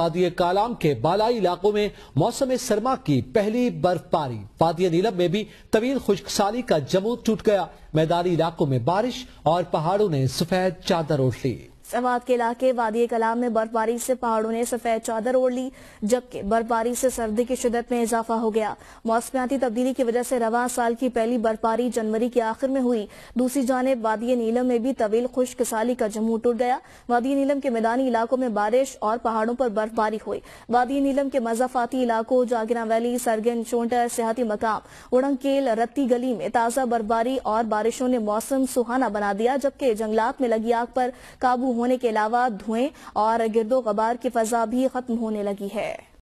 वादी कालाम के बालाई इलाकों में मौसम सरमा की पहली बर्फबारी वादी नीलम में भी तवील खुशकसाली का जमू टूट गया मैदानी इलाकों में बारिश और पहाड़ों ने सफेद चादर ओढ़ ली सवाद के इलाके वादी कलाम में बर्फबारी से पहाड़ों ने सफेद चादर ओढ़ ली जबकि बर्फबारी से सर्दी की शिदत में इजाफा हो गया मौसमियाती तब्दीली की वजह से रवा साल की पहली बर्फबारी जनवरी के आखिर में हुई दूसरी जानब वादी नीलम में भी तवील खुश्क साली का जमू टूट गया वादी नीलम के मैदानी इलाकों में बारिश और पहाड़ों पर बर्फबारी हुई वादी नीलम के मजाफाती इलाकों जागिना वैली सरगन चोटर सियाती मकाम उड़ंगकेल रत्ती गली में ताज़ा बर्फबारी और बारिशों ने मौसम सुहाना बना दिया जबकि जंगलात में लगी आग पर काबू होने के अलावा धुएं और गिरदो गबार की फजा भी खत्म होने लगी है